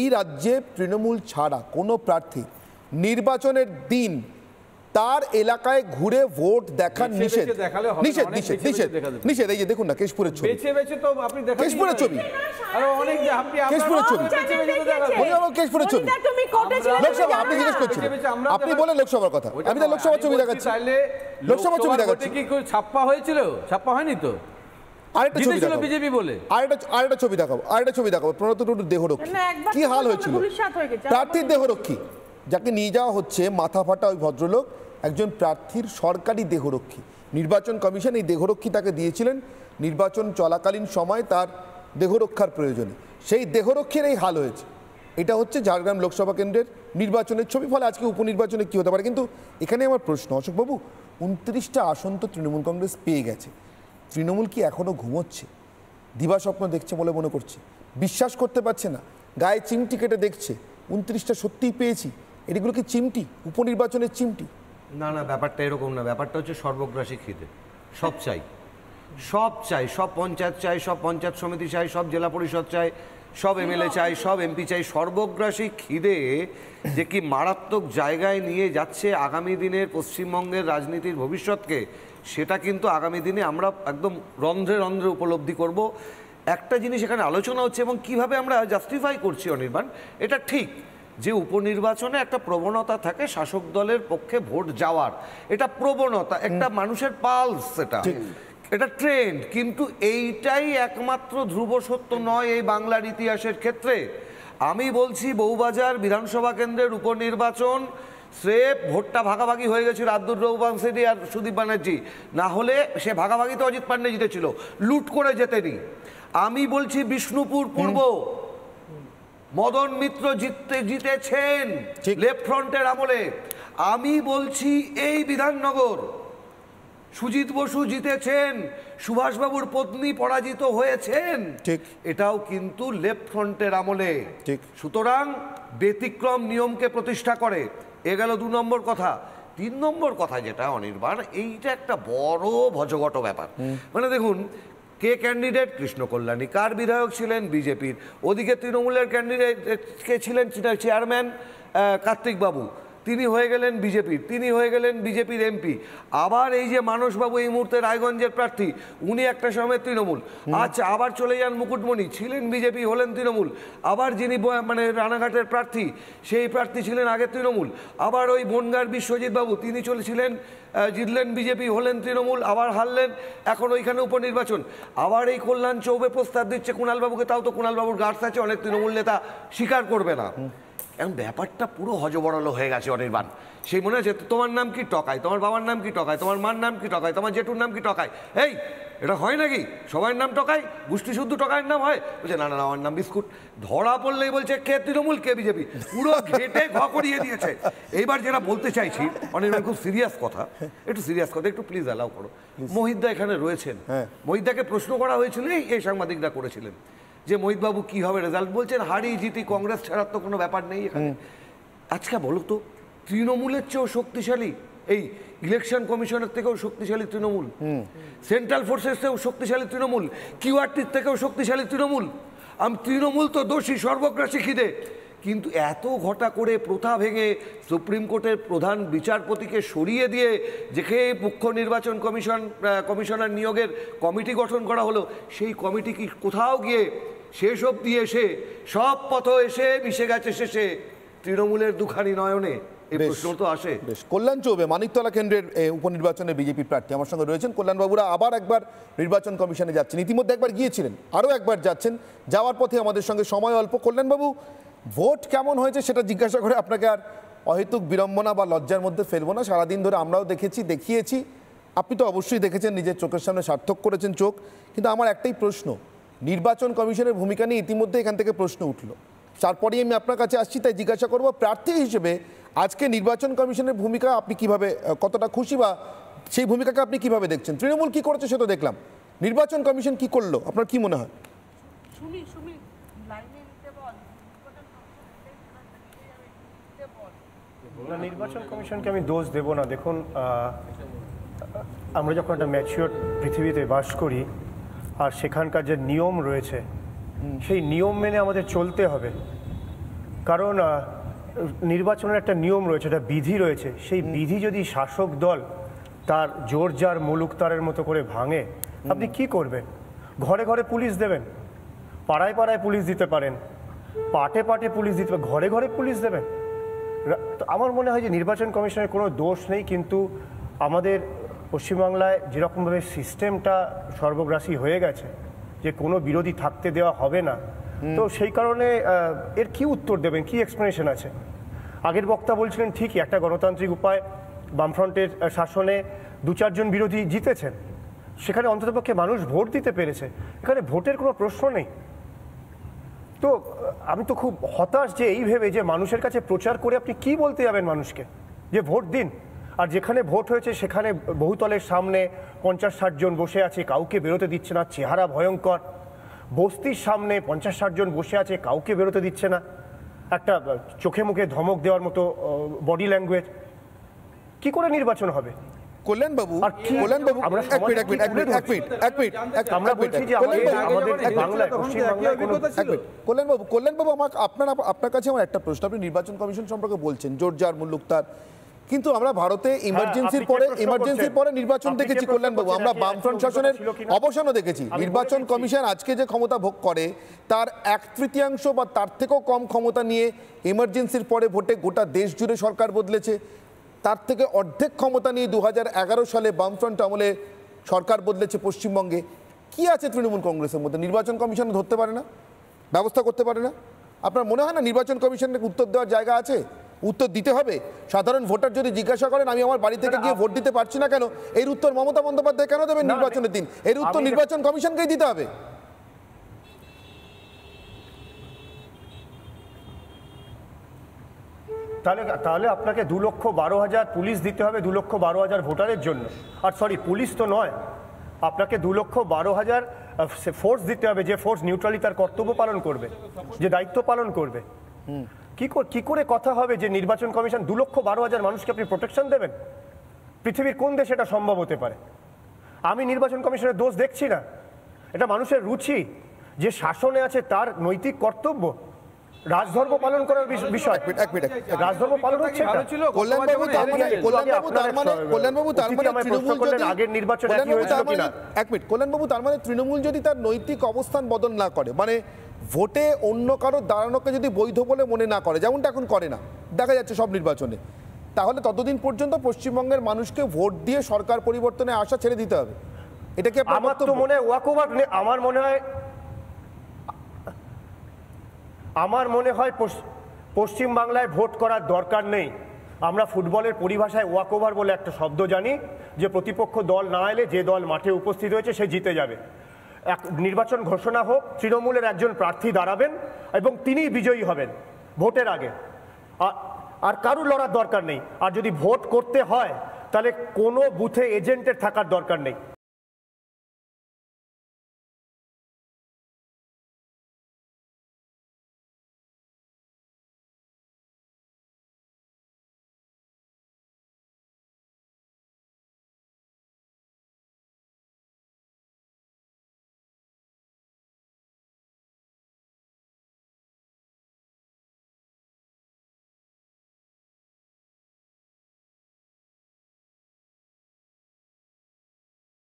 এই রাজ্যে তৃণমূল ছাড়া কোনো প্রার্থী নির্বাচনের দিন তার এলাকায় ঘুরে ভোট দেখার নিষেধ নিষেধ নিষেধ নিষেধ নিষেধ এই যে দেখুন না কেশপুরের ছবি কেশপুরের ছবি কেশপুরের ছবি কেশপুরের ছবি লোকসভা আপনি জিজ্ঞেস করছেন আপনি বলেন লোকসভার কথা আমি তো লোকসভার ছবি দেখাচ্ছি লোকসভার ছবি দেখাচ্ছি কি ছাপ্পা হয়েছিল ছাপ্পা হয়নি তো আরেকটা ছবি বলে আরেকটা আরেকটা ছবি দেখাবো ছবি দেখাবো প্রণত দেহরক্ষী কি হাল হয়েছিল প্রার্থীর দেহরক্ষী যাকে নিয়ে যাওয়া হচ্ছে মাথা ফাটা ওই ভদ্রলোক একজন প্রার্থীর সরকারি দেহরক্ষী নির্বাচন কমিশন এই দেহরক্ষী তাকে দিয়েছিলেন নির্বাচন চলাকালীন সময় তার দেহরক্ষার প্রয়োজনে সেই দেহরক্ষীর এই হাল হয়েছে এটা হচ্ছে ঝাড়গ্রাম লোকসভা কেন্দ্রের নির্বাচনের ছবি ফলে আজকে উপনির্বাচনে কী হতে পারে কিন্তু এখানে আমার প্রশ্ন অশোকবাবু উনত্রিশটা আসন তো তৃণমূল কংগ্রেস পেয়ে গেছে তৃণমূল কি এখনও ঘুমোচ্ছে দিবাস্বপ্ন দেখছে বলে মনে করছে বিশ্বাস করতে পারছে না গায়ে চিমটি কেটে দেখছে উনত্রিশটা সত্যিই পেয়েছি এটিগুলো কি চিমটি উপনির্বাচনের চিমটি না না ব্যাপারটা এরকম না ব্যাপারটা হচ্ছে সর্বগ্রাসী খিদে সব চাই সব চাই সব পঞ্চায়েত চাই সব পঞ্চায়েত সমিতি চাই সব জেলা পরিষদ চাই সব এমএলএ চাই সব এমপি চাই সর্বগ্রাসী খিদে যে কি মারাত্মক জায়গায় নিয়ে যাচ্ছে আগামী দিনের পশ্চিমবঙ্গের রাজনীতির ভবিষ্যৎকে সেটা কিন্তু আগামী দিনে আমরা একদম রন্ধ্রে রন্ধ্রে উপলব্ধি করব একটা জিনিস এখানে আলোচনা হচ্ছে এবং কিভাবে আমরা জাস্টিফাই করছি অনির্বাণ এটা ঠিক যে উপনির্বাচনে একটা প্রবণতা থাকে শাসক দলের পক্ষে ভোট যাওয়ার এটা প্রবণতা একটা মানুষের পালস এটা এটা ট্রেন্ড কিন্তু এইটাই একমাত্র ধ্রুব সত্য নয় এই বাংলার ইতিহাসের ক্ষেত্রে আমি বলছি বউবাজার বিধানসভা কেন্দ্রের উপনির্বাচন সেফ ভোটটা ভাগাভাগি হয়ে গেছিল আব্দুর রহমান সেটি আর সুদীপ ব্যানার্জি না হলে সে ভাগাভাগিতে অজিত পান্ডে জিতেছিল লুট করে যেতেনি আমি বলছি বিষ্ণুপুর পূর্ব মদন মিত্র জিততে জিতেছেন লেফট ফ্রন্টের আমলে আমি বলছি এই বিধাননগর সুজিত বসু জিতেছেন সুভাষবাবুর পত্নী পরাজিত হয়েছেন ঠিক এটাও কিন্তু লেফট ফ্রন্টের আমলে ঠিক সুতরাং ব্যতিক্রম নিয়মকে প্রতিষ্ঠা করে এ গেল দু নম্বর কথা তিন নম্বর কথা যেটা অনির্বাণ এইটা একটা বড় ভজগট ব্যাপার মানে দেখুন কে ক্যান্ডিডেট কৃষ্ণ কল্যাণী কার বিধায়ক ছিলেন বিজেপির ওদিকে তৃণমূলের ক্যান্ডিডেট কে ছিলেন চেয়ারম্যান কার্তিকবাবু তিনি হয়ে গেলেন বিজেপির তিনি হয়ে গেলেন বিজেপির এমপি আবার এই যে মানসবাবু এই মুহূর্তে রায়গঞ্জের প্রার্থী উনি একটা সময় তৃণমূল আচ্ছা আবার চলে যান মুকুটমণি ছিলেন বিজেপি হলেন তৃণমূল আবার যিনি মানে রানাঘাটের প্রার্থী সেই প্রার্থী ছিলেন আগে তৃণমূল আবার ওই বনগার বিশ্বজিৎবাবু তিনি চলেছিলেন জিতলেন বিজেপি হলেন তৃণমূল আবার হারলেন এখন ওইখানে উপনির্বাচন আবার এই কল্যাণ চৌবে প্রস্তাব দিচ্ছে কুণালবাবুকে তাও তো কুণালবাবুর গার্ডস আছে অনেক তৃণমূল নেতা স্বীকার করবে না এখন ব্যাপারটা পুরো হজবড়ল হয়ে গেছে অনির্বাণ সেই মনে আছে তোমার নাম কি টকায় তোমার বাবার নাম কি টকায় তোমার মার নাম কি টকায় তোমার জেঠুর নাম কি টকায় এই এটা হয় নাকি সবাই নাম টকায় গোষ্ঠী শুদ্ধ টকায়ের নাম হয় বলছে না না না আমার নাম বিস্কুট ধরা পড়লেই বলছে কে তৃণমূল কে বিজেপি পুরো ঘেটে ঘ করিয়ে দিয়েছে এইবার যেটা বলতে চাইছি অনির্বাণ খুব সিরিয়াস কথা একটু সিরিয়াস কথা একটু প্লিজ অ্যালাউ করো মহিদ্দা এখানে রয়েছেন হ্যাঁ। মহিদ্দাকে প্রশ্ন করা হয়েছিল এই সাংবাদিকরা করেছিলেন যে মোহিতবাবু কি হবে রেজাল্ট বলছেন হারি জিতি কংগ্রেস ছাড়ার তো কোনো ব্যাপার নেই এখানে আজকে বলো তো তৃণমূলের চেয়েও শক্তিশালী এই ইলেকশন কমিশনের থেকেও শক্তিশালী তৃণমূল সেন্ট্রাল ফোর্সেস থেকেও শক্তিশালী তৃণমূল কিউআরটির থেকেও শক্তিশালী তৃণমূল আমি তৃণমূল তো দোষী সর্বগ্রাসী খিদে কিন্তু এত ঘটা করে প্রথা ভেঙে সুপ্রিম কোর্টের প্রধান বিচারপতিকে সরিয়ে দিয়ে যেখে মুখ্য নির্বাচন কমিশন কমিশনার নিয়োগের কমিটি গঠন করা হলো সেই কমিটি কি কোথাও গিয়ে শেষ অবধি এসে সব পথ এসে মিশে গেছে শেষে তৃণমূলের দুখানি নয়নে বেশ কল্যাণ মানিকতলা কেন্দ্রের উপনির্বাচনে বিজেপি প্রার্থী আমার সঙ্গে রয়েছেন কল্যাণবাবুরা আবার একবার নির্বাচন কমিশনে যাচ্ছেন ইতিমধ্যে একবার গিয়েছিলেন আরও একবার যাচ্ছেন যাওয়ার পথে আমাদের সঙ্গে সময় অল্প কল্যাণবাবু ভোট কেমন হয়েছে সেটা জিজ্ঞাসা করে আপনাকে আর অহেতুক বিড়ম্বনা বা লজ্জার মধ্যে ফেলবো না সারাদিন ধরে আমরাও দেখেছি দেখিয়েছি আপনি তো অবশ্যই দেখেছেন নিজের চোখের সামনে সার্থক করেছেন চোখ কিন্তু আমার একটাই প্রশ্ন নির্বাচন কমিশনের ভূমিকা নিয়ে ইতিমধ্যে এখান থেকে প্রশ্ন উঠল তারপরেই আমি আপনার কাছে আসছি তাই জিজ্ঞাসা করব প্রার্থী হিসেবে আজকে নির্বাচন কমিশনের ভূমিকা আপনি কিভাবে কতটা খুশি বা সেই ভূমিকাকে আপনি কিভাবে দেখছেন তৃণমূল কি করেছে তো দেখলাম নির্বাচন কমিশন কি করলো আপনার কি মনে হয় নির্বাচন কমিশনকে আমি দোষ দেব না দেখুন আমরা যখন একটা ম্যাচিওর পৃথিবীতে বাস করি আর সেখানকার যে নিয়ম রয়েছে সেই নিয়ম মেনে আমাদের চলতে হবে কারণ নির্বাচনের একটা নিয়ম রয়েছে একটা বিধি রয়েছে সেই বিধি যদি শাসক দল তার জোর যার মুলুক তারের মতো করে ভাঙে আপনি কি করবেন ঘরে ঘরে পুলিশ দেবেন পাড়ায় পাড়ায় পুলিশ দিতে পারেন পাটে পাটে পুলিশ দিতে ঘরে ঘরে পুলিশ দেবেন তো আমার মনে হয় যে নির্বাচন কমিশনের কোনো দোষ নেই কিন্তু আমাদের পশ্চিমবাংলায় যেরকমভাবে সিস্টেমটা সর্বগ্রাসী হয়ে গেছে যে কোনো বিরোধী থাকতে দেওয়া হবে না তো সেই কারণে এর কি উত্তর দেবেন কি এক্সপ্লেনেশন আছে আগের বক্তা বলছিলেন ঠিকই একটা গণতান্ত্রিক উপায় বামফ্রন্টের শাসনে দু চারজন বিরোধী জিতেছেন সেখানে অন্ততপক্ষে মানুষ ভোট দিতে পেরেছে এখানে ভোটের কোনো প্রশ্ন নেই তো আমি তো খুব হতাশ যে এই ভেবে যে মানুষের কাছে প্রচার করে আপনি কি বলতে যাবেন মানুষকে যে ভোট দিন আর যেখানে ভোট হয়েছে সেখানে বহুতলের সামনে পঞ্চাশ ষাট জন বসে আছে কাউকে বেরোতে দিচ্ছে না চেহারা ভয়ঙ্কর বস্তির সামনে পঞ্চাশ ষাট জন বসে আছে কাউকে বেরোতে দিচ্ছে না একটা চোখে মুখে ধমক দেওয়ার মতো বডি ল্যাঙ্গুয়েজ কি করে নির্বাচন হবে কল্যাণবাবু কল্যাণবাবু এক মিনিট এক মিনিট এক মিনিট এক মিনিট এক মিনিট কল্যাণবাবু কল্যাণবাবু আপনার আপনার কাছে আমার একটা প্রশ্ন আপনি নির্বাচন কমিশন সম্পর্কে বলছেন জোরজার মুল্লুকতার কিন্তু আমরা ভারতে ইমার্জেন্সির হ্যাঁ, পরে ইমার্জেন্সির পরে নির্বাচন দেখেছি কল্যাণবাবু আমরা বামফ্রন্ট শাসনের অবসানও দেখেছি নির্বাচন কমিশন আজকে যে ক্ষমতা ভোগ করে তার এক তৃতীয়াংশ বা তার থেকেও কম ক্ষমতা নিয়ে ইমার্জেন্সির পরে ভোটে গোটা দেশ জুড়ে সরকার বদলেছে তার থেকে অর্ধেক ক্ষমতা নিয়ে দু সালে বামফ্রন্ট আমলে সরকার বদলেছে পশ্চিমবঙ্গে কি আছে তৃণমূল কংগ্রেসের মধ্যে নির্বাচন কমিশন ধরতে পারে না ব্যবস্থা করতে পারে না আপনার মনে হয় না নির্বাচন কমিশনের উত্তর দেওয়ার জায়গা আছে উত্তর দিতে হবে সাধারণ ভোটার যদি জিজ্ঞাসা করেন আমি আমার বাড়ি থেকে গিয়ে ভোট দিতে পারছি না কেন এর উত্তর মমতা বন্দ্যোপাধ্যায় কেন দেবেন নির্বাচনের দিন এর উত্তর নির্বাচন কমিশনকেই দিতে হবে তাহলে তাহলে আপনাকে দু লক্ষ বারো হাজার পুলিশ দিতে হবে দু লক্ষ বারো হাজার ভোটারের জন্য আর সরি পুলিশ তো নয় আপনাকে দু লক্ষ বারো হাজার ফোর্স দিতে হবে যে ফোর্স নিউট্রালি তার কর্তব্য পালন করবে যে দায়িত্ব পালন করবে কি কি করে কথা হবে যে নির্বাচন কমিশন দু লক্ষ বারো হাজার মানুষকে আপনি প্রোটেকশন দেবেন পৃথিবীর কোন দেশে এটা সম্ভব হতে পারে আমি নির্বাচন কমিশনের দোষ দেখছি না এটা মানুষের রুচি যে শাসনে আছে তার নৈতিক কর্তব্য রাজধর্ম পালন করার বিষয় এক রাজধর্ম পালন কল্যাণবাবু তার মানে তৃণমূল যদি এক কল্যাণবাবু তার তৃণমূল যদি তার নৈতিক অবস্থান বদল না করে মানে ভোটে অন্য কারো দাঁড়ানোকে যদি বৈধ বলে মনে না করে যেমনটা এখন করে না দেখা যাচ্ছে সব নির্বাচনে তাহলে ততদিন পর্যন্ত পশ্চিমবঙ্গের মানুষকে ভোট দিয়ে সরকার পরিবর্তনে আশা ছেড়ে দিতে হবে এটাকে আমার তো মনে হয় ওয়াকওভার আমার মনে হয় আমার মনে হয় পশ্চিমবাংলায় ভোট করার দরকার নেই আমরা ফুটবলের পরিভাষায় ওয়াকওভার বলে একটা শব্দ জানি যে প্রতিপক্ষ দল না এলে যে দল মাঠে উপস্থিত হয়েছে সে জিতে যাবে এক নির্বাচন ঘোষণা হোক তৃণমূলের একজন প্রার্থী দাঁড়াবেন এবং তিনিই বিজয়ী হবেন ভোটের আগে আর কারুর লড়ার দরকার নেই আর যদি ভোট করতে হয় তাহলে কোনো বুথে এজেন্টের থাকার দরকার নেই